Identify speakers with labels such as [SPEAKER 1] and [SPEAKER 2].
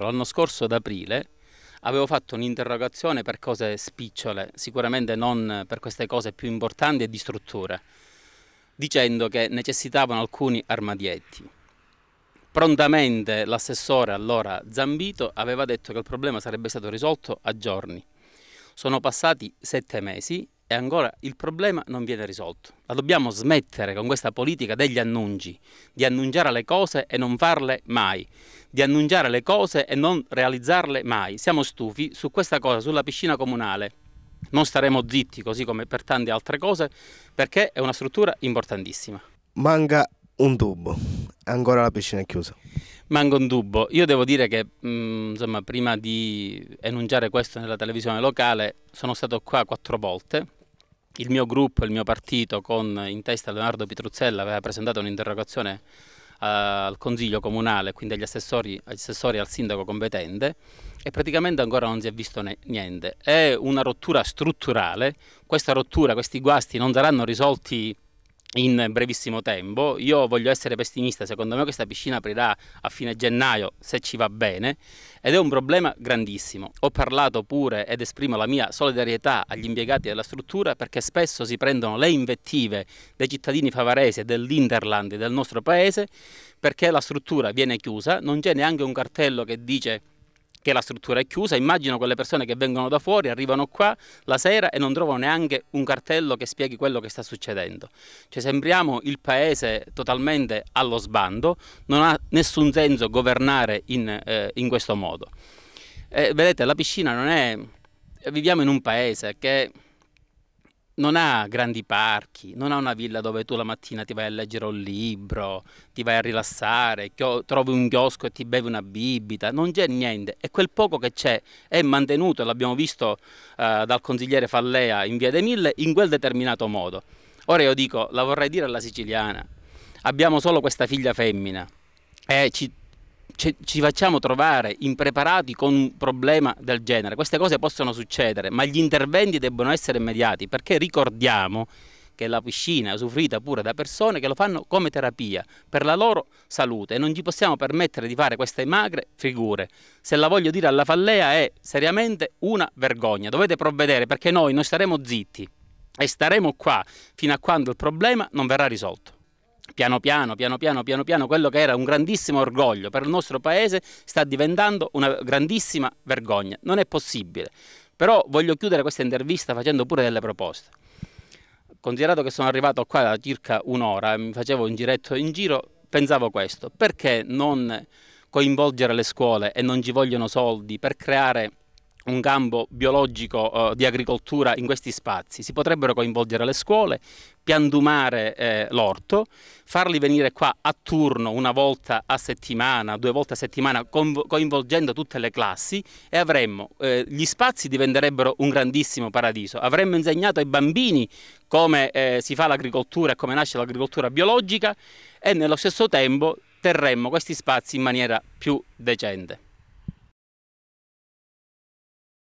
[SPEAKER 1] L'anno scorso ad aprile avevo fatto un'interrogazione per cose spicciole, sicuramente non per queste cose più importanti e di struttura, dicendo che necessitavano alcuni armadietti. Prontamente l'assessore allora Zambito aveva detto che il problema sarebbe stato risolto a giorni. Sono passati sette mesi e ancora il problema non viene risolto. La dobbiamo smettere con questa politica degli annunci, di annunciare le cose e non farle mai, di annunciare le cose e non realizzarle mai. Siamo stufi su questa cosa, sulla piscina comunale. Non staremo zitti così come per tante altre cose perché è una struttura importantissima. Manca un tubo, ancora la piscina è chiusa. Manca un dubbio, Io devo dire che, mh, mm, insomma, prima di enunciare questo nella televisione locale, sono stato qua quattro volte il mio gruppo, il mio partito con in testa Leonardo Pitruzzella aveva presentato un'interrogazione eh, al Consiglio Comunale, quindi agli assessori, agli assessori al sindaco competente e praticamente ancora non si è visto niente. È una rottura strutturale, questa rottura, questi guasti non saranno risolti in brevissimo tempo. Io voglio essere pessimista, secondo me questa piscina aprirà a fine gennaio se ci va bene ed è un problema grandissimo. Ho parlato pure ed esprimo la mia solidarietà agli impiegati della struttura perché spesso si prendono le invettive dei cittadini favaresi e dell'Interland del nostro paese perché la struttura viene chiusa, non c'è neanche un cartello che dice che la struttura è chiusa, immagino quelle persone che vengono da fuori, arrivano qua la sera e non trovano neanche un cartello che spieghi quello che sta succedendo. Cioè sembriamo il paese totalmente allo sbando, non ha nessun senso governare in, eh, in questo modo. Eh, vedete, la piscina non è... viviamo in un paese che non ha grandi parchi, non ha una villa dove tu la mattina ti vai a leggere un libro, ti vai a rilassare, trovi un chiosco e ti bevi una bibita, non c'è niente. E quel poco che c'è è mantenuto, l'abbiamo visto eh, dal consigliere Fallea in Via dei Mille, in quel determinato modo. Ora io dico, la vorrei dire alla siciliana, abbiamo solo questa figlia femmina, eh, ci, ci facciamo trovare impreparati con un problema del genere. Queste cose possono succedere, ma gli interventi debbono essere immediati perché ricordiamo che la piscina è usufruita pure da persone che lo fanno come terapia per la loro salute e non ci possiamo permettere di fare queste magre figure. Se la voglio dire alla fallea è seriamente una vergogna, dovete provvedere perché noi non staremo zitti e staremo qua fino a quando il problema non verrà risolto piano piano, piano piano, piano piano, quello che era un grandissimo orgoglio per il nostro paese sta diventando una grandissima vergogna. Non è possibile. Però voglio chiudere questa intervista facendo pure delle proposte. Considerato che sono arrivato qua da circa un'ora, e mi facevo un giretto in giro, pensavo questo, perché non coinvolgere le scuole e non ci vogliono soldi per creare un campo biologico eh, di agricoltura in questi spazi. Si potrebbero coinvolgere le scuole, piantumare eh, l'orto, farli venire qua a turno una volta a settimana, due volte a settimana, coinvolgendo tutte le classi e avremmo, eh, gli spazi diventerebbero un grandissimo paradiso. Avremmo insegnato ai bambini come eh, si fa l'agricoltura e come nasce l'agricoltura biologica e nello stesso tempo terremmo questi spazi in maniera più decente.